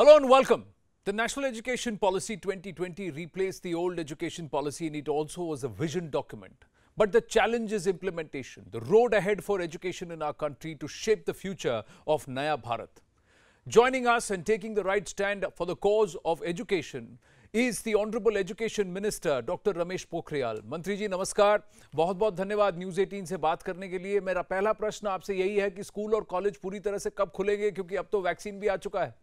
Hello and welcome. The National Education Policy 2020 replaced the old education policy and it also was a vision document. But the challenge is implementation, the road ahead for education in our country to shape the future of Naya Bharat. Joining us and taking the right stand for the cause of education is the Honorable Education Minister, Dr. Ramesh Pokhriyal. Mantri ji, namaskar. बहुत बहुत धन्यवाद news 18 से बात करने के लिए मेरा पहला प्रश्न आपसे यही है कि school और college पूरी तरह से कब खुलेंगे क्योंकि अब तो वैक्सीन भी आ चुका है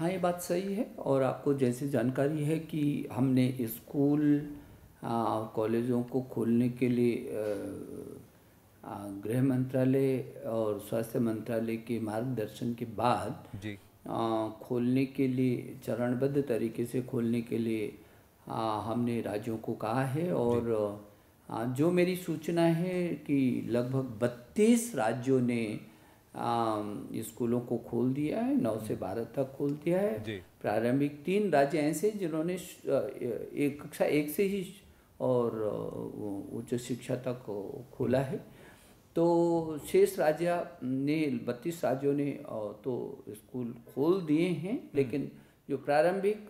हाँ ये बात सही है और आपको जैसे जानकारी है कि हमने स्कूल कॉलेजों को खोलने के लिए गृह मंत्रालय और स्वास्थ्य मंत्रालय के मार्गदर्शन के बाद जी आ, खोलने के लिए चरणबद्ध तरीके से खोलने के लिए आ, हमने राज्यों को कहा है और आ, जो मेरी सूचना है कि लगभग 32 राज्यों ने स्कूलों को खोल दिया है नौ से हम्म। बारह तक खोल दिया है प्रारंभिक तीन राज्य ऐसे जिन्होंने एक कक्षा एक से ही और उच्च शिक्षा तक खोला है तो शेष राज्य ने बत्तीस राज्यों ने तो स्कूल खोल दिए हैं हम्म। लेकिन जो प्रारंभिक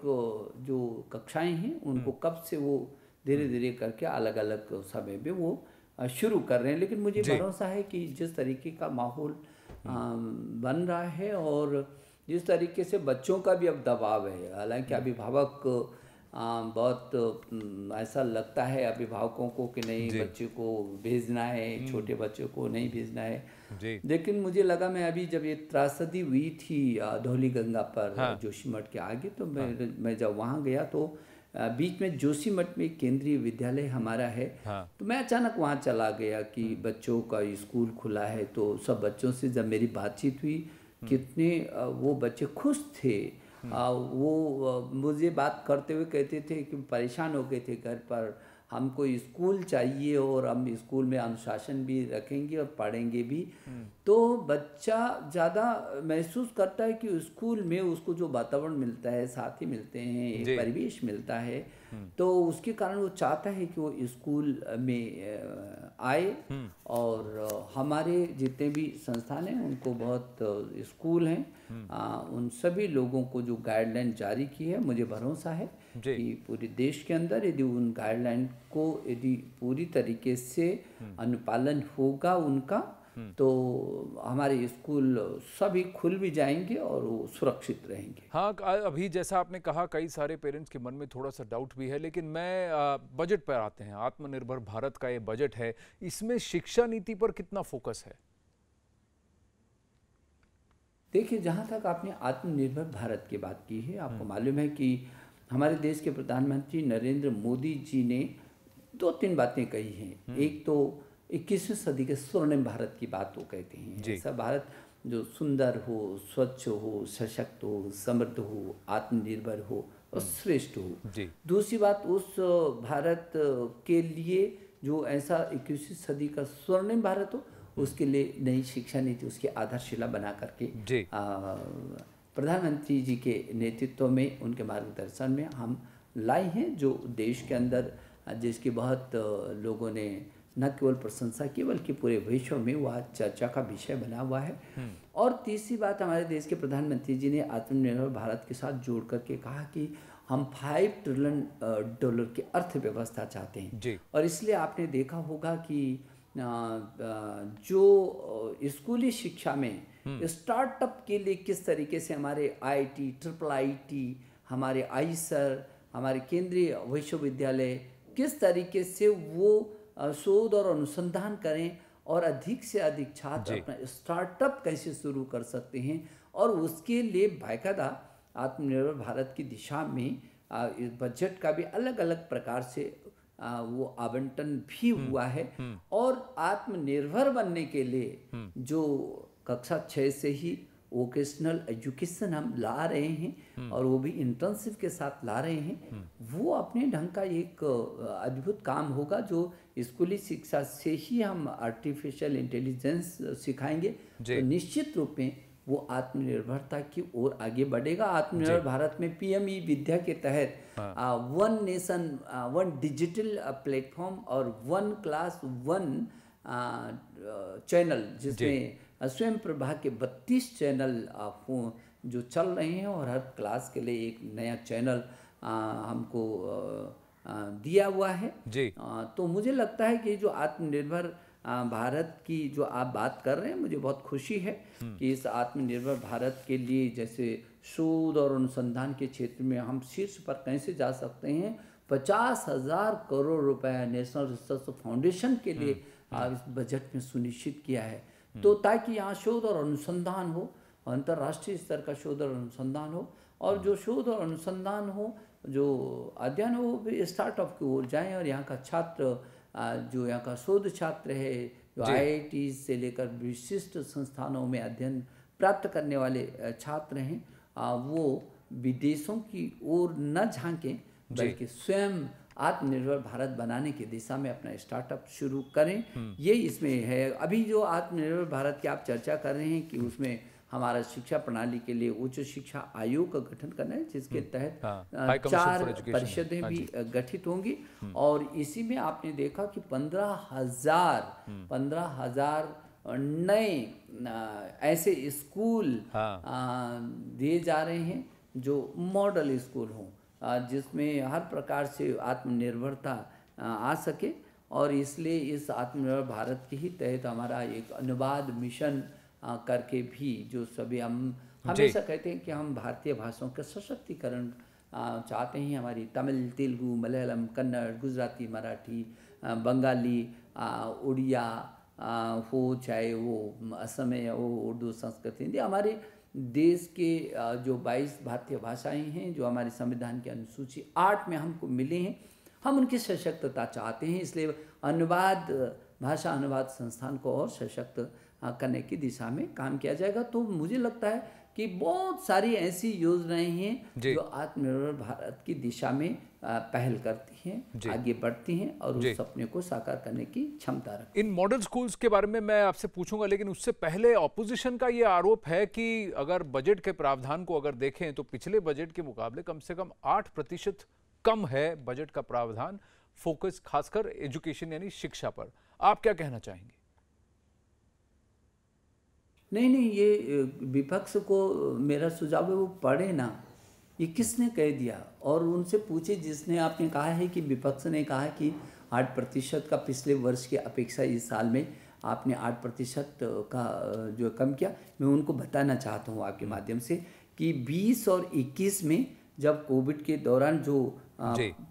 जो कक्षाएं हैं उनको हम्म। कब से वो धीरे धीरे करके अलग अलग समय में वो शुरू कर रहे हैं लेकिन मुझे भरोसा है कि जिस तरीके का माहौल हम्म। बन रहा है और जिस तरीके से बच्चों का भी अब दबाव है हालांकि हम्म। अभिभावक बहुत हम्म, ऐसा लगता है अभिभावकों को कि नहीं बच्चे को भेजना है छोटे बच्चों को नहीं भेजना है लेकिन मुझे लगा मैं अभी जब ये त्रासदी हुई थी धौली गंगा पर हाँ। जोशीमठ के आगे तो मैं हाँ। मैं जब वहाँ गया तो बीच में जोशी मठ में केंद्रीय विद्यालय हमारा है हाँ। तो मैं अचानक वहाँ चला गया कि हम्म। बच्चों का स्कूल खुला है तो सब बच्चों से जब मेरी बातचीत हुई हम्म। कितने वो बच्चे खुश थे आ, हम्म। वो मुझे बात करते हुए कहते थे कि परेशान हो गए थे घर पर हमको स्कूल चाहिए और हम स्कूल में अनुशासन भी रखेंगे और पढ़ेंगे भी हम्म। तो बच्चा ज़्यादा महसूस करता है कि स्कूल में उसको जो वातावरण मिलता है साथी मिलते हैं परिवेश मिलता है तो उसके कारण वो चाहता है कि वो स्कूल में आए हम्म। और हमारे जितने भी संस्थान हैं उनको बहुत स्कूल हैं हम्म। उन सभी लोगों को जो गाइडलाइन जारी की है मुझे भरोसा है कि पूरे देश के अंदर यदि उन गाइडलाइन को यदि पूरी तरीके से हम्म। अनुपालन होगा उनका हम्म। तो हमारे स्कूल सभी खुल भी जाएंगे और वो सुरक्षित रहेंगे हाँ अभी जैसा आपने कहा कई सारे पेरेंट्स के मन में थोड़ा सा डाउट भी है लेकिन मैं बजट पर आते हैं आत्मनिर्भर भारत का ये बजट है इसमें शिक्षा नीति पर कितना फोकस है देखिए जहाँ तक आपने आत्मनिर्भर भारत की बात की है आपको हम्म। मालूम है कि हमारे देश के प्रधानमंत्री नरेंद्र मोदी जी ने दो तीन बातें कही हैं हम्म। एक तो इक्कीसवीं सदी के स्वर्णिम भारत की बात वो कहते हैं ऐसा भारत जो सुंदर हो स्वच्छ हो सशक्त हो समृद्ध हो आत्मनिर्भर हो और हम्म। श्रेष्ठ हो दूसरी बात उस भारत के लिए जो ऐसा इक्कीसवीं सदी का स्वर्णिम भारत हो उसके लिए नई शिक्षा नीति उसकी आधारशिला बना करके प्रधानमंत्री जी के नेतृत्व में उनके मार्गदर्शन में हम लाए हैं जो देश के अंदर जिसकी बहुत लोगों ने न केवल प्रशंसा की बल्कि पूरे विश्व में वह चर्चा का विषय बना हुआ है हम्म। और तीसरी बात हमारे देश के प्रधानमंत्री जी ने आत्मनिर्भर भारत के साथ जोड़ करके कहा कि हम फाइव ट्रिलियन डॉलर की अर्थव्यवस्था चाहते हैं और इसलिए आपने देखा होगा कि जो स्कूली शिक्षा में हम्म। स्टार्टअप के लिए किस तरीके से हमारे आईटी ट्रिपल आईटी हमारे आईसर हमारे केंद्रीय विश्वविद्यालय किस तरीके से वो शोध और अनुसंधान करें और अधिक से अधिक छात्र अपना स्टार्टअप कैसे शुरू कर सकते हैं और उसके लिए बायदा आत्मनिर्भर भारत की दिशा में बजट का भी अलग अलग प्रकार से वो आवंटन भी हम्म, हुआ है हम्म। और आत्मनिर्भर बनने के लिए हम्म। जो कक्षा छः से ही वोकेशनल एजुकेशन हम ला रहे हैं हम्म। और वो भी इंटर्नशिप के साथ ला रहे हैं हम्म। वो अपने ढंग का एक अद्भुत काम होगा जो स्कूली शिक्षा से ही हम आर्टिफिशियल इंटेलिजेंस सिखाएंगे तो निश्चित रूप में वो आत्मनिर्भरता की ओर आगे बढ़ेगा आत्मनिर्भर भारत में पीएमई विद्या के तहत हाँ। One nation one digital platform और वन क्लास वन चैनल जिसमें स्वयं प्रभा के 32 चैनल आप जो चल रहे हैं और हर क्लास के लिए एक नया चैनल आ, हमको आ, दिया हुआ है जी आ, तो मुझे लगता है कि जो आत्मनिर्भर भारत की जो आप बात कर रहे हैं मुझे बहुत खुशी है हम्म। कि इस आत्मनिर्भर भारत के लिए जैसे शोध और अनुसंधान के क्षेत्र में हम शीर्ष पर कैसे जा सकते हैं पचास हजार करोड़ रुपए नेशनल रिसर्च फाउंडेशन के लिए हम्म। आप इस बजट में सुनिश्चित किया है हम्म। तो ताकि यहाँ शोध और अनुसंधान हो अंतर्राष्ट्रीय स्तर का शोध और अनुसंधान हो और हम्म। जो शोध और अनुसंधान हो जो अध्ययन हो भी स्टार्टअप की ओर जाए और यहाँ का छात्र जो यहाँ का शोध छात्र है जो आई से लेकर विशिष्ट संस्थानों में अध्ययन प्राप्त करने वाले छात्र हैं वो विदेशों की ओर न झांकें बल्कि स्वयं आत्मनिर्भर भारत बनाने की दिशा में अपना स्टार्टअप शुरू करें हम्म। ये इसमें है अभी जो आत्मनिर्भर भारत की आप चर्चा कर रहे हैं कि उसमें हमारा शिक्षा प्रणाली के लिए उच्च शिक्षा आयोग का गठन करना है जिसके हम्म। तहत हाँ, चार परिषदें हाँ भी गठित होंगी हम्म। और इसी में आपने देखा कि पंद्रह हजार पंद्रह हजार नए ऐसे स्कूल हाँ। दिए जा रहे हैं जो मॉडल स्कूल हों जिसमें हर प्रकार से आत्मनिर्भरता आ सके और इसलिए इस आत्मनिर्भर भारत के ही तहत हमारा एक अनुवाद मिशन करके भी जो सभी हम हमेशा कहते हैं कि हम भारतीय भाषाओं का सशक्तिकरण चाहते हैं हमारी तमिल तेलुगु मलयालम कन्नड़ गुजराती मराठी बंगाली उड़िया हो चाहे वो असमिया हो उर्दू संस्कृत हिंदी हमारे देश के जो 22 भारतीय भाषाएं हैं जो हमारे संविधान की अनुसूची आठ में हमको मिले हैं हम उनकी सशक्तता चाहते हैं इसलिए अनुवाद भाषा अनुवाद संस्थान को और सशक्त करने की दिशा में काम किया जाएगा तो मुझे लगता है कि बहुत सारी ऐसी योजनाएं हैं जो आत्मनिर्भर भारत की दिशा में पहल करती हैं आगे बढ़ती हैं और उस सपने को साकार करने की क्षमता रखती इन मॉडल स्कूल्स के बारे में मैं आपसे पूछूंगा लेकिन उससे पहले ऑपोजिशन का ये आरोप है कि अगर बजट के प्रावधान को अगर देखें तो पिछले बजट के मुकाबले कम से कम आठ प्रतिशत कम है बजट का प्रावधान फोकस खासकर एजुकेशन यानी शिक्षा पर आप क्या कहना चाहेंगे नहीं नहीं ये विपक्ष को मेरा सुझाव है वो पढ़े ना ये किसने कह दिया और उनसे पूछे जिसने आपने कहा है कि विपक्ष ने कहा कि आठ प्रतिशत का पिछले वर्ष की अपेक्षा इस साल में आपने आठ प्रतिशत का जो कम किया मैं उनको बताना चाहता हूँ आपके माध्यम से कि 20 और 21 में जब कोविड के दौरान जो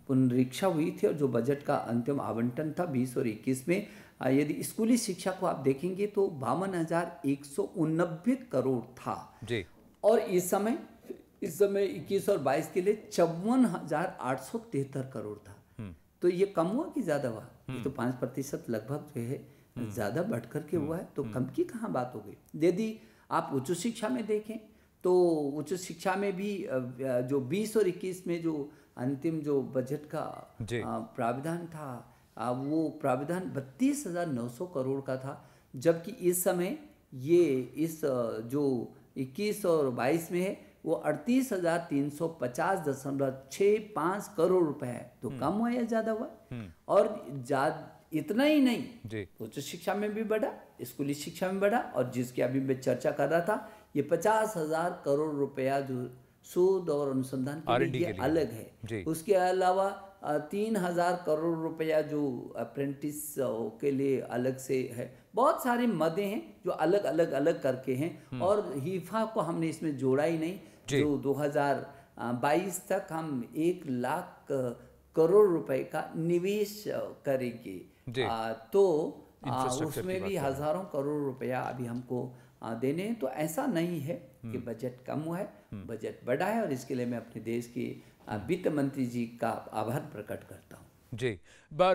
पुनरीक्षा हुई थी और जो बजट का अंतिम आवंटन था 20 और 21 में यदि स्कूली शिक्षा को आप देखेंगे तो बावन हजार एक सौ उनबे करोड़ था जी और इस समय इस समय इक्कीस और बाईस के लिए चौवन हजार आठ सौ तिहत्तर करोड़ था हम्म। तो ये कम हुआ कि ज्यादा हुआ ये हम्म। तो पांच प्रतिशत लगभग जो है हम्म। ज्यादा बढ़कर के हुआ है तो कम की कहाँ बात हो गई यदि आप उच्च शिक्षा में देखें तो उच्च शिक्षा में भी जो 20 और 21 में जो अंतिम जो बजट का प्रावधान था वो प्राविधान बत्तीस हज़ार नौ सौ करोड़ का था जबकि इस समय ये इस जो इक्कीस और बाईस में है वो अड़तीस हजार तीन सौ पचास दशमलव छः पाँच करोड़ रुपए है तो हम्म। कम हुआ या ज़्यादा हुआ हम्म। और जा इतना ही नहीं उच्च शिक्षा में भी बढ़ा स्कूली शिक्षा में बढ़ा और जिसकी अभी मैं चर्चा कर रहा था ये पचास हजार करोड़ रुपया जो शोध और अनुसंधान के लिए अलग है उसके अलावा तीन हज़ार करोड़ रुपया जो अप्रेंटिस के लिए अलग से है बहुत सारे मदे हैं जो अलग अलग अलग करके हैं हम्म। और हीफा को हमने इसमें जोड़ा ही नहीं जो 2022 तक हम एक लाख करोड़ रुपए का निवेश करेंगे तो आ, उसमें भी हजारों करोड़ रुपया अभी हमको देने तो ऐसा नहीं है कि हम्म। बजट कम हुआ है हम्म। बजट बढ़ा है और इसके लिए मैं अपने देश के हम्म। वित्त मंत्री जी का आभार प्रकट करता हूँ जी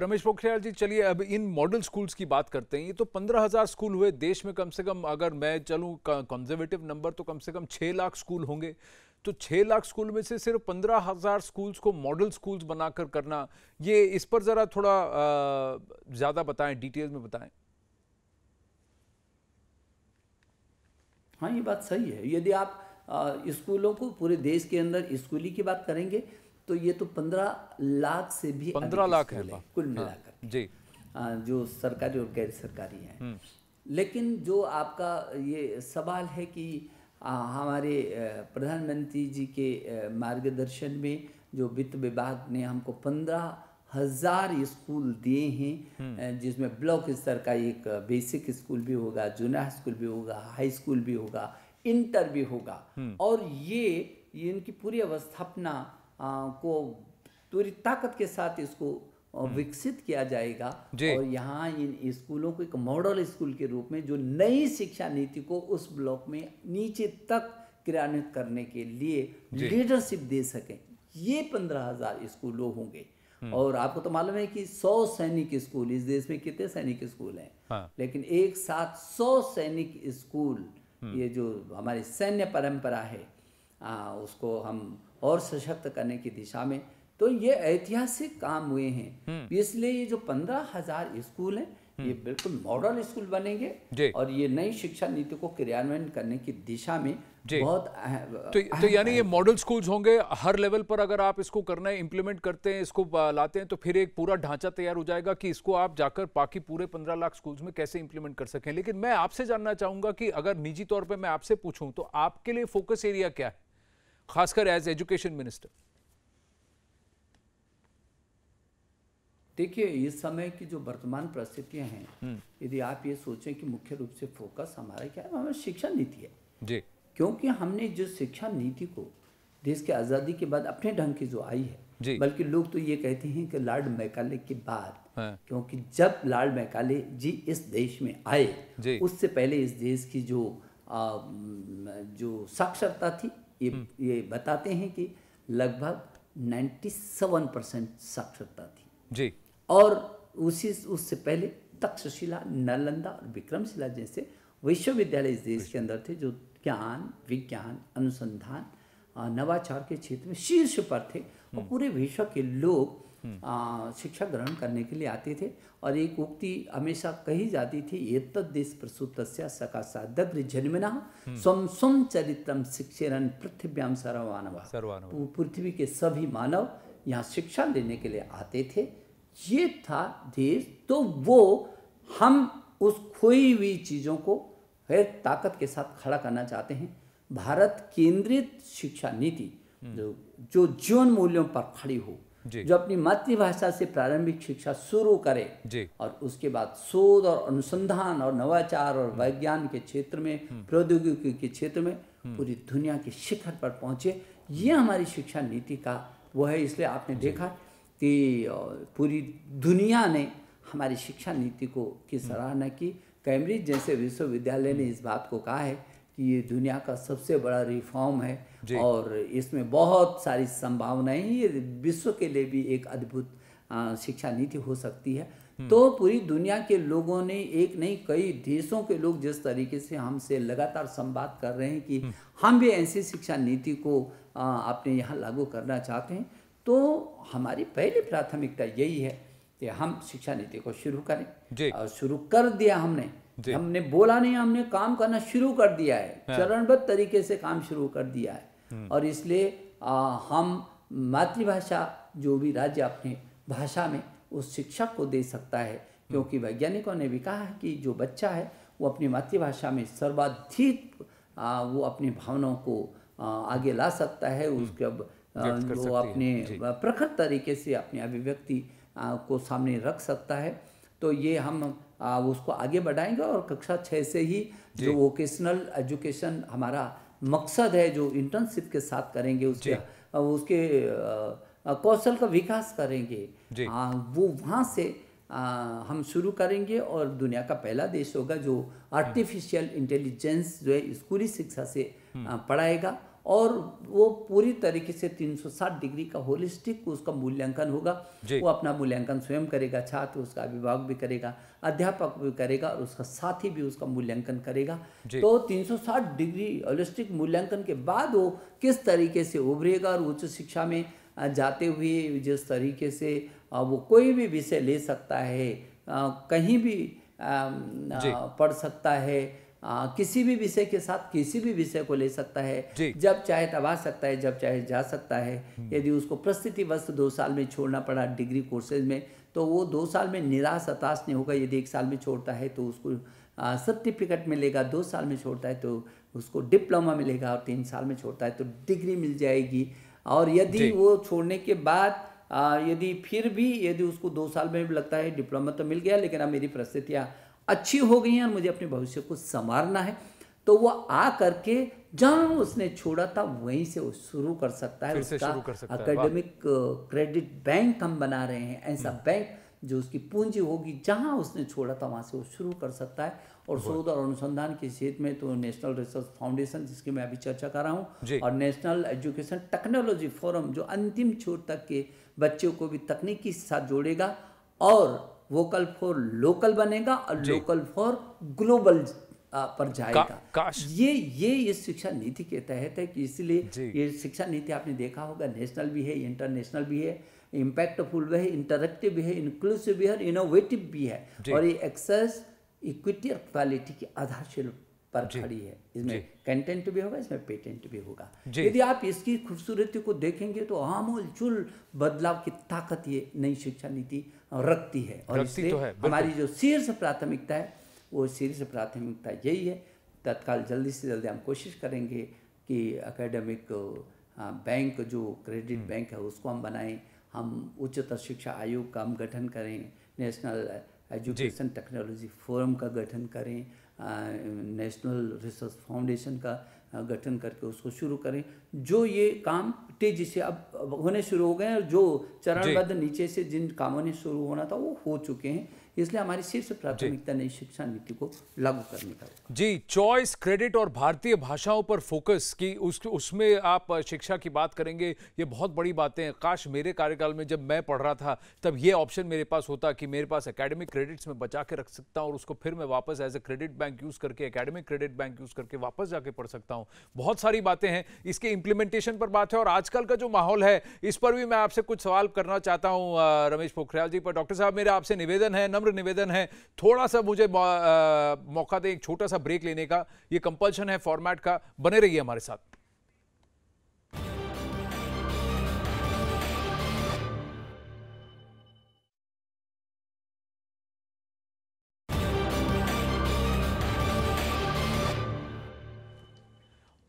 रमेश पोखरियाल जी चलिए अब इन मॉडल स्कूल्स की बात करते हैं ये तो पंद्रह हज़ार स्कूल हुए देश में कम से कम अगर मैं चलूँ कंजर्वेटिव नंबर तो कम से कम छः लाख स्कूल होंगे तो छः लाख स्कूल में से सिर्फ पंद्रह हज़ार स्कूल्स को मॉडल स्कूल्स बनाकर करना ये इस पर ज़रा थोड़ा ज़्यादा बताएं डिटेल में बताएं हाँ ये बात सही है यदि आप स्कूलों को पूरे देश के अंदर स्कूली की बात करेंगे तो ये तो पंद्रह लाख से भी पंद्रह लाख है कुल मिलाकर हाँ, जी आ, जो सरकारी और गैर सरकारी हैं हम्म। लेकिन जो आपका ये सवाल है कि आ, हमारे प्रधानमंत्री जी के मार्गदर्शन में जो वित्त विभाग ने हमको पंद्रह हजार स्कूल दिए हैं हम्म। जिसमें ब्लॉक स्तर का एक बेसिक स्कूल भी होगा जूनियर स्कूल भी होगा हाई स्कूल भी होगा इंटर भी होगा हम्म। और ये इनकी पूरी अवस्थापना को पूरी ताकत के साथ इसको हम्म। विकसित किया जाएगा और यहाँ इन स्कूलों को एक मॉडल स्कूल के रूप में जो नई शिक्षा नीति को उस ब्लॉक में नीचे तक क्रियान्वित करने के लिए लीडरशिप दे सकें ये पंद्रह हजार स्कूलों होंगे हम्म। और आपको तो मालूम है कि सौ सैनिक स्कूल इस देश में कितने सैनिक स्कूल हैं हाँ। लेकिन एक साथ सौ सैनिक स्कूल हम्म। ये जो हमारी सैन्य परंपरा है आ, उसको हम और सशक्त करने की दिशा में तो ये ऐतिहासिक काम हुए हैं हम्म। इसलिए ये जो पंद्रह हजार स्कूल हैं ये हम्म। बिल्कुल मॉडल स्कूल बनेंगे और ये नई शिक्षा नीति को क्रियान्वयन करने की दिशा में बहुत तो, तो यानी ये मॉडल स्कूल्स होंगे हर लेवल पर अगर आप इसको करना है इम्प्लीमेंट करते हैं इसको लाते हैं तो फिर एक पूरा ढांचा तैयार हो जाएगा कि इसको आप जाकर बाकी पूरे पंद्रह लाख स्कूल्स में कैसे इम्प्लीमेंट कर सकें लेकिन मैं आपसे जानना चाहूंगा कि अगर निजी तौर पर मैं आपसे पूछूं तो आपके लिए फोकस एरिया क्या है खासकर एज एजुकेशन मिनिस्टर देखिए इस समय की जो वर्तमान परिस्थितियां हैं हम्म। यदि आप ये सोचें कि मुख्य रूप से फोकस हमारा क्या है हमारी शिक्षा नीति है जी क्योंकि हमने जो शिक्षा नीति को देश के आज़ादी के बाद अपने ढंग की जो आई है जी। बल्कि लोग तो ये कहते हैं कि लॉर्ड मैकाले के बाद हाँ। क्योंकि जब लॉर्ड मैकाले जी इस देश में आए उससे पहले इस देश की जो आ, जो साक्षरता थी ये हम्म। ये बताते हैं कि लगभग 97 परसेंट साक्षरता थी जी और उसी उससे पहले तक्षशिला नालंदा और विक्रमशिला जैसे विश्वविद्यालय इस देश के अंदर थे जो ज्ञान विज्ञान अनुसंधान नवाचार के क्षेत्र में शीर्ष पर थे और हम्म। पूरे विश्व के लोग हम्म। शिक्षा ग्रहण करने के लिए आते थे और एक उक्ति हमेशा कही जाती थी ये तद देश प्रसूत सका साधग्र जन्मना स्वम हम्म। स्वम चरित्रम शिक्षण पृथ्व्याम सर्वानवा पृथ्वी के सभी मानव यहाँ शिक्षा लेने के लिए आते थे ये था देश तो वो हम उस खोई हुई चीज़ों को फिर ताकत के साथ खड़ा करना चाहते हैं भारत केंद्रित शिक्षा नीति हम्म। जो जो जीवन मूल्यों पर खड़ी हो जो अपनी मातृभाषा से प्रारंभिक शिक्षा शुरू करे और उसके बाद शोध और अनुसंधान और नवाचार और हम्म। विज्ञान के क्षेत्र में हम्म। प्रौद्योगिकी के क्षेत्र में पूरी दुनिया के शिखर पर पहुंचे ये हमारी शिक्षा नीति का वो है इसलिए आपने देखा कि पूरी दुनिया ने हमारी शिक्षा नीति को की हम्म। सराहना की कैम्ब्रिज जैसे विश्वविद्यालय ने इस बात को कहा है कि ये दुनिया का सबसे बड़ा रिफॉर्म है और इसमें बहुत सारी संभावनाएं ये विश्व के लिए भी एक अद्भुत शिक्षा नीति हो सकती है हम्म। तो पूरी दुनिया के लोगों ने एक नहीं कई देशों के लोग जिस तरीके से हमसे लगातार संवाद कर रहे हैं कि हम्म। हम भी ऐसी शिक्षा नीति को अपने यहाँ लागू करना चाहते हैं तो हमारी पहली प्राथमिकता यही है कि हम शिक्षा नीति को शुरू करें और शुरू कर दिया हमने हमने बोला नहीं हमने काम करना शुरू कर दिया है हाँ। चरणबद्ध तरीके से काम शुरू कर दिया है हम्म। और इसलिए हम मातृभाषा जो भी राज्य अपने भाषा में उस शिक्षक को दे सकता है क्योंकि वैज्ञानिकों ने भी कहा है कि जो बच्चा है वो अपनी मातृभाषा में सर्वाधिक वो अपनी भावनाओं को आगे ला सकता है हम्म। उसके वो अपने प्रखर तरीके से अपनी अभिव्यक्ति को सामने रख सकता है तो ये हम उसको आगे बढ़ाएंगे और कक्षा छः से ही जो वोकेशनल एजुकेशन हमारा मकसद है जो इंटर्नशिप के साथ करेंगे उसके उसके कौशल का विकास करेंगे आ, वो वहाँ से आ, हम शुरू करेंगे और दुनिया का पहला देश होगा जो आर्टिफिशियल हम्म। इंटेलिजेंस जो है स्कूली शिक्षा से हम्म। पढ़ाएगा और वो पूरी तरीके से 360 डिग्री का होलिस्टिक उसका मूल्यांकन होगा वो अपना मूल्यांकन स्वयं करेगा छात्र उसका अभिभावक भी करेगा अध्यापक भी करेगा और उसका साथी भी उसका मूल्यांकन करेगा तो 360 डिग्री होलिस्टिक मूल्यांकन के बाद वो किस तरीके से उभरेगा और उच्च शिक्षा में जाते हुए जिस तरीके से वो कोई भी विषय ले सकता है कहीं भी पढ़ सकता है आ, किसी भी विषय के साथ किसी भी विषय को ले सकता है जब चाहे तब आ सकता है जब चाहे जा सकता है हम्म। यदि उसको परिस्थिति वस्त दो साल में छोड़ना पड़ा डिग्री कोर्सेज में तो वो दो साल में निराश हताश नहीं होगा यदि एक साल में छोड़ता है तो उसको सर्टिफिकेट मिलेगा दो साल में छोड़ता है तो उसको डिप्लोमा मिलेगा और तीन साल में छोड़ता है तो डिग्री मिल जाएगी और यदि वो छोड़ने के बाद यदि फिर भी यदि उसको दो साल में लगता है डिप्लोमा तो मिल गया लेकिन अब मेरी परिस्थितियाँ अच्छी हो गई हैं और मुझे अपने भविष्य को संवारना है तो वो आ करके जहाँ उसने छोड़ा था वहीं से वो शुरू कर सकता है उसका अकेडमिक क्रेडिट बैंक हम बना रहे हैं ऐसा बैंक हम्म। जो उसकी पूंजी होगी जहाँ उसने छोड़ा था वहाँ से वो शुरू कर सकता है और शोध और अनुसंधान के क्षेत्र में तो नेशनल रिसर्च फाउंडेशन जिसकी मैं अभी चर्चा कर रहा हूँ और नेशनल एजुकेशन टेक्नोलॉजी फोरम जो अंतिम छोर तक के बच्चों को भी तकनीकी साथ जोड़ेगा और वोकल फॉर लोकल बनेगा और लोकल फॉर ग्लोबल पर जाएगा का, काश ये ये इस शिक्षा नीति के तहत है कि इसलिए ये शिक्षा नीति आपने देखा होगा नेशनल भी है इंटरनेशनल भी है इम्पैक्टफुल भी है इंटरेक्टिव भी है इंक्लूसिव भी है इनोवेटिव भी है और ये एक्सेस इक्विटी और क्वालिटी की आधारशील पर खड़ी है इसमें कंटेंट भी होगा इसमें पेटेंट भी होगा यदि आप इसकी खूबसूरती को देखेंगे तो चूल बदलाव की ताकत ये नई शिक्षा नीति रखती है और इसलिए तो हमारी जो शीर्ष प्राथमिकता है वो शीर्ष प्राथमिकता यही है तत्काल जल्दी से जल्दी हम कोशिश करेंगे कि अकेडमिक बैंक हाँ, जो क्रेडिट हम्म। बैंक है उसको हम बनाएं हम उच्चतर शिक्षा आयोग का हम गठन करें नेशनल एजुकेशन टेक्नोलॉजी फोरम का गठन करें नेशनल रिसर्च फाउंडेशन का गठन करके उसको शुरू करें जो ये काम तेजी से अब होने शुरू हो गए हैं और जो चरणबद्ध नीचे से जिन कामों ने शुरू होना था वो हो चुके हैं इसलिए हमारी शीर्ष प्राथमिकता नई शिक्षा नीति को लागू करने का जी चॉइस क्रेडिट और भारतीय भाषाओं पर फोकस की उस उसमें आप शिक्षा की बात करेंगे ये बहुत बड़ी बातें हैं काश मेरे कार्यकाल में जब मैं पढ़ रहा था तब ये ऑप्शन मेरे पास होता कि मेरे पास अकेडमिक क्रेडिट्स में बचा के रख सकता हूँ और उसको फिर मैं वापस as a credit bank use करके अकेडमिक क्रेडिट बैंक यूज़ करके वापस जाके पढ़ सकता हूँ बहुत सारी बातें हैं इसके इम्प्लीमेंटेशन पर बात है और आजकल का जो माहौल है इस पर भी मैं आपसे कुछ सवाल करना चाहता हूँ रमेश पोखरियाल जी पर डॉक्टर साहब मेरा आपसे निवेदन है नम विनम्र निवेदन है थोड़ा सा मुझे मौका दें एक छोटा सा ब्रेक लेने का ये कंपल्शन है फॉर्मेट का बने रहिए हमारे साथ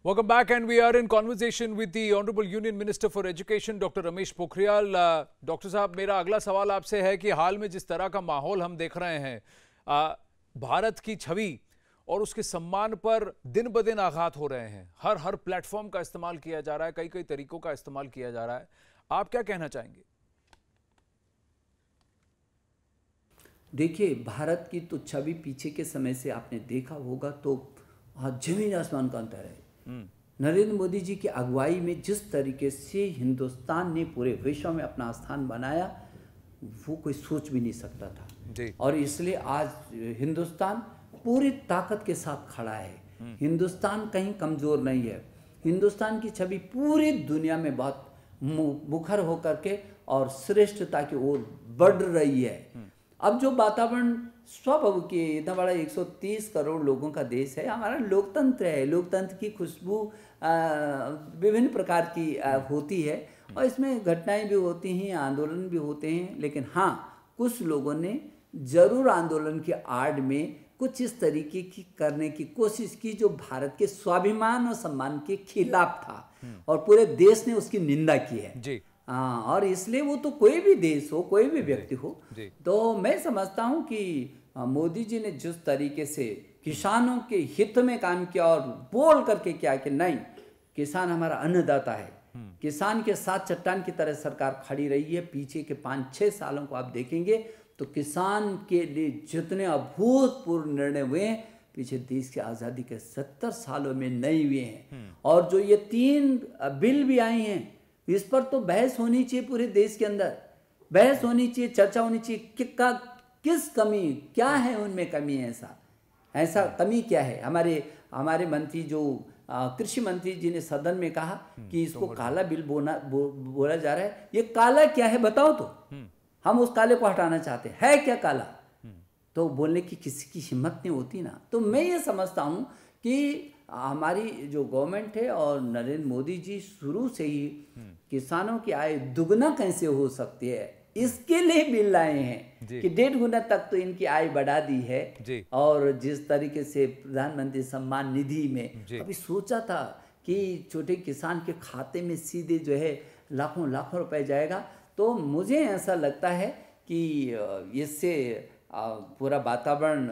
Welcome back, and we are in conversation with the Honorable Union Minister for Education, Dr. Ramesh Pokhrial. Doctor uh, साहब मेरा अगला सवाल आपसे है कि हाल में जिस तरह का माहौल हम देख रहे हैं भारत की छवि और उसके सम्मान पर दिन ब दिन आघात हो रहे हैं हर हर प्लेटफॉर्म का इस्तेमाल किया जा रहा है कई कई तरीकों का इस्तेमाल किया जा रहा है आप क्या कहना चाहेंगे देखिए भारत की तो छवि पीछे के समय से आपने देखा होगा तो जमीन आसमान का अंतर है नरेंद्र मोदी जी की अगुवाई में जिस तरीके से हिंदुस्तान ने पूरे विश्व में अपना स्थान बनाया वो कोई सोच भी नहीं सकता था और इसलिए आज हिंदुस्तान पूरी ताकत के साथ खड़ा है हम्म। हिंदुस्तान कहीं कमज़ोर नहीं है हिंदुस्तान की छवि पूरी दुनिया में बहुत मुखर होकर के और श्रेष्ठता की ओर बढ़ रही है हम्म। अब जो वातावरण स्वभाव के इतना बड़ा 130 करोड़ लोगों का देश है हमारा लोकतंत्र है लोकतंत्र की खुशबू विभिन्न प्रकार की आ, होती है और इसमें घटनाएं भी होती हैं आंदोलन भी होते हैं लेकिन हाँ कुछ लोगों ने ज़रूर आंदोलन के आड़ में कुछ इस तरीके की करने की कोशिश की जो भारत के स्वाभिमान और सम्मान के खिलाफ था हम्म। और पूरे देश ने उसकी निंदा की है जी हाँ और इसलिए वो तो कोई भी देश हो कोई भी व्यक्ति हो तो मैं समझता हूँ कि मोदी जी ने जिस तरीके से किसानों के हित में काम किया और बोल करके किया कि नहीं किसान हमारा अन्नदाता है हम्म। किसान के साथ चट्टान की तरह सरकार खड़ी रही है पीछे के पांच छह सालों को आप देखेंगे तो किसान के लिए जितने अभूतपूर्व निर्णय हुए हैं पीछे देश की आज़ादी के सत्तर सालों में नहीं हुए हैं हम्म। और जो ये तीन बिल भी आए हैं इस पर तो बहस होनी चाहिए पूरे देश के अंदर बहस होनी चाहिए चर्चा होनी चाहिए कि का किस कमी क्या है उनमें कमी ऐसा ऐसा कमी क्या है हमारे हमारे मंत्री जो कृषि मंत्री जी ने सदन में कहा हम्म, कि तो इसको काला बिल बोना बो, बोला जा रहा है ये काला क्या है बताओ तो हम्म। हम उस काले को हटाना चाहते हैं है क्या काला हम्म। तो बोलने की किसी की हिम्मत नहीं होती ना तो मैं ये समझता हूं कि हमारी जो गवर्नमेंट है और नरेंद्र मोदी जी शुरू से ही हम्म। किसानों की आय दुगना कैसे हो सकती है हम्म। इसके लिए बिल लाए हैं कि डेढ़ गुना तक तो इनकी आय बढ़ा दी है और जिस तरीके से प्रधानमंत्री सम्मान निधि में अभी सोचा था कि छोटे किसान के खाते में सीधे जो है लाखों लाखों रुपए जाएगा तो मुझे ऐसा लगता है कि इससे पूरा वातावरण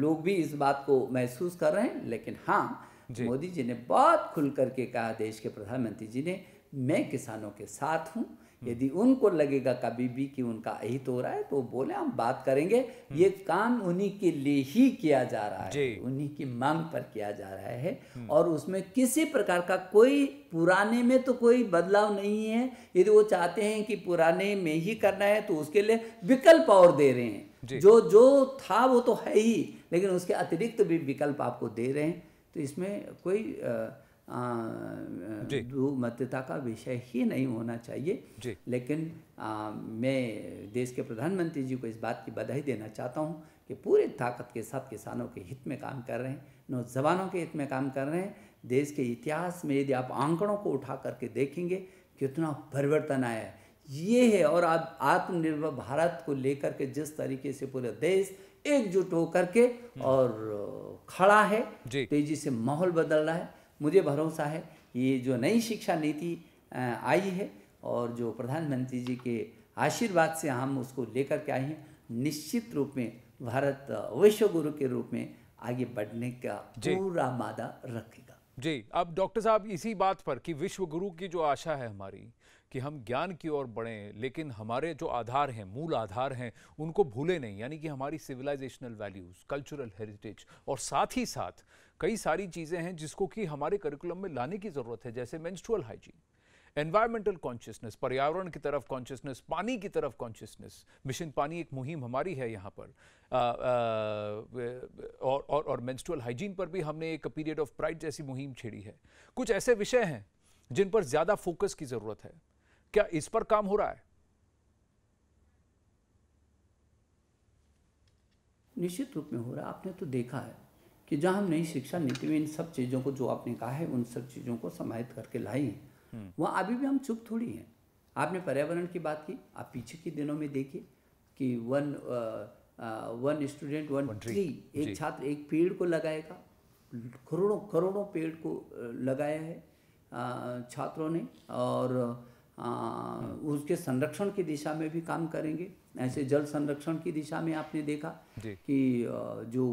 लोग भी इस बात को महसूस कर रहे हैं लेकिन हाँ मोदी जी ने बहुत खुल करके कहा देश के प्रधानमंत्री जी ने मैं किसानों के साथ हूँ हम्म। यदि उनको लगेगा कभी भी कि उनका अहित हो रहा है तो बोले हम बात करेंगे हम्म। ये काम उन्हीं के लिए ही किया जा रहा है उन्हीं की मांग पर किया जा रहा है हम्म। और उसमें किसी प्रकार का कोई पुराने में तो कोई बदलाव नहीं है यदि वो चाहते हैं कि पुराने में ही करना है तो उसके लिए विकल्प और दे रहे हैं जो जो था वो तो है ही लेकिन उसके अतिरिक्त भी विकल्प आपको दे रहे हैं तो इसमें कोई मतता का विषय ही नहीं होना चाहिए लेकिन आ, मैं देश के प्रधानमंत्री जी को इस बात की बधाई देना चाहता हूँ कि पूरे ताकत के साथ किसानों के हित में काम कर रहे हैं नौजवानों के हित में काम कर रहे हैं देश के इतिहास में यदि आप आंकड़ों को उठा करके देखेंगे कितना परिवर्तन आया है ये है और आप आत्मनिर्भर भारत को लेकर के जिस तरीके से पूरा देश एकजुट होकर के हम्म। और खड़ा है तेजी से माहौल बदल रहा है मुझे भरोसा है ये जो नई शिक्षा नीति आई है और जो प्रधानमंत्री जी के आशीर्वाद से हम उसको लेकर के आए हैं निश्चित रूप में भारत विश्व गुरु के रूप में आगे बढ़ने का पूरा मादा रखेगा जी अब डॉक्टर साहब इसी बात पर कि विश्व गुरु की जो आशा है हमारी कि हम ज्ञान की ओर बढ़ें लेकिन हमारे जो आधार हैं मूल आधार हैं उनको भूले नहीं यानी कि हमारी सिविलाइजेशनल वैल्यूज़ कल्चरल हेरिटेज और साथ ही साथ कई सारी चीज़ें हैं जिसको कि हमारे करिकुलम में लाने की ज़रूरत है जैसे मैंस्ट्रुअल हाइजीन एनवायरमेंटल कॉन्शियसनेस पर्यावरण की तरफ कॉन्शियसनेस पानी की तरफ कॉन्शियसनेस मिशन पानी एक मुहिम हमारी है यहाँ पर आ, आ, और और, और मेंस्ट्रुअल हाइजीन पर भी हमने एक पीरियड ऑफ प्राइड जैसी मुहिम छेड़ी है कुछ ऐसे विषय हैं जिन पर ज़्यादा फोकस की ज़रूरत है क्या इस पर काम हो रहा है निश्चित रूप में हो रहा है आपने तो देखा है कि जहां हम नई शिक्षा नीति में इन सब चीज़ों को जो आपने कहा है उन सब चीज़ों को समाहित करके लाई है हम्म। वहां अभी भी हम चुप थोड़ी हैं आपने पर्यावरण की बात की आप पीछे के दिनों में देखिए कि one one student one, one tree एक छात्र एक पेड़ को लगाएगा करोड़ों करोड़ों पेड़ को लगाया है छात्रों ने और उसके संरक्षण की दिशा में भी काम करेंगे ऐसे जल संरक्षण की दिशा में आपने देखा कि जो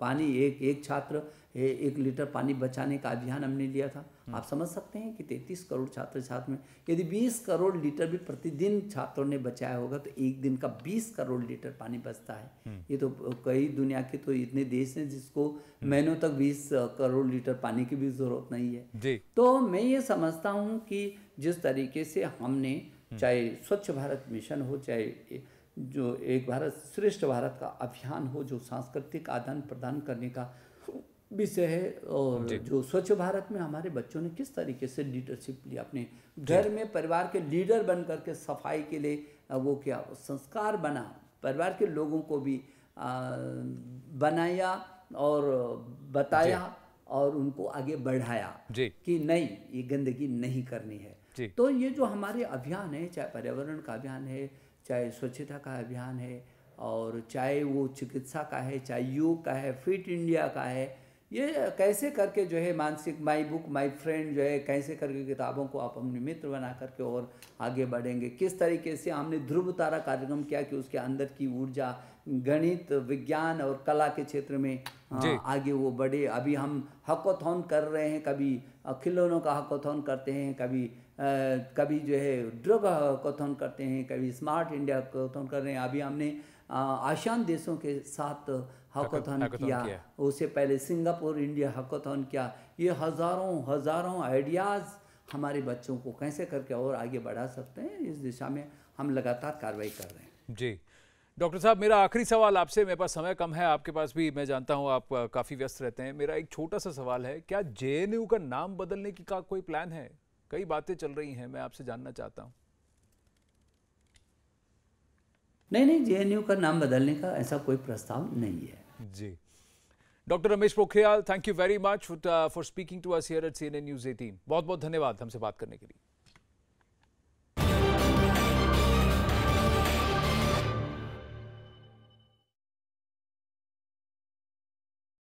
पानी एक एक छात्र एक लीटर पानी बचाने का अभियान हमने लिया था हम्म। आप समझ सकते हैं कि तैतीस करोड़ छात्र छात्र में यदि बीस करोड़ लीटर भी प्रतिदिन छात्रों ने बचाया होगा तो एक दिन का बीस करोड़ लीटर पानी बचता है हम्म। ये तो कई दुनिया के तो इतने देश हैं जिसको हम्म। महीनों तक बीस करोड़ लीटर पानी की भी जरूरत नहीं है तो मैं ये समझता हूँ कि जिस तरीके से हमने हम्म। चाहे स्वच्छ भारत मिशन हो चाहे जो एक भारत श्रेष्ठ भारत का अभियान हो जो सांस्कृतिक आदान प्रदान करने का विषय है और जो स्वच्छ भारत में हमारे बच्चों ने किस तरीके से लीडरशिप लिया अपने घर में परिवार के लीडर बन करके सफाई के लिए वो क्या संस्कार बना परिवार के लोगों को भी बनाया और बताया और उनको आगे बढ़ाया कि नहीं ये गंदगी नहीं करनी है तो ये जो हमारे अभियान है चाहे पर्यावरण का अभियान है चाहे स्वच्छता का अभियान है और चाहे वो चिकित्सा का है चाहे योग का है फिट इंडिया का है ये कैसे करके जो है मानसिक माई बुक माई फ्रेंड जो है कैसे करके किताबों को आप अपने मित्र बना करके और आगे बढ़ेंगे किस तरीके से हमने ध्रुव तारा कार्यक्रम किया कि उसके अंदर की ऊर्जा गणित विज्ञान और कला के क्षेत्र में हाँ, आगे वो बढ़े अभी हम हकोथन कर रहे हैं कभी खिलौनों का हकोथन करते हैं कभी कभी जो है ड्रग कथन करते हैं कभी स्मार्ट इंडिया कथन कर रहे हैं अभी हमने आसियान देशों के साथ हकथन किया उससे पहले सिंगापुर इंडिया हकथन किया ये हज़ारों हज़ारों आइडियाज़ हमारे बच्चों को कैसे करके और आगे बढ़ा सकते हैं इस दिशा में हम लगातार कार्रवाई कर रहे हैं जी डॉक्टर साहब मेरा आखिरी सवाल आपसे मेरे पास समय कम है आपके पास भी मैं जानता हूं आप काफ़ी व्यस्त रहते हैं मेरा एक छोटा सा सवाल है क्या जे का नाम बदलने की का कोई प्लान है कई बातें चल रही हैं मैं आपसे जानना चाहता हूँ नहीं नहीं जेएनयू का नाम बदलने का ऐसा कोई प्रस्ताव नहीं है जी doctor Ramesh Pokhriyal thank you very much for speaking to us here at CNN news 18 बहुत बहुत धन्यवाद हमसे बात करने के लिए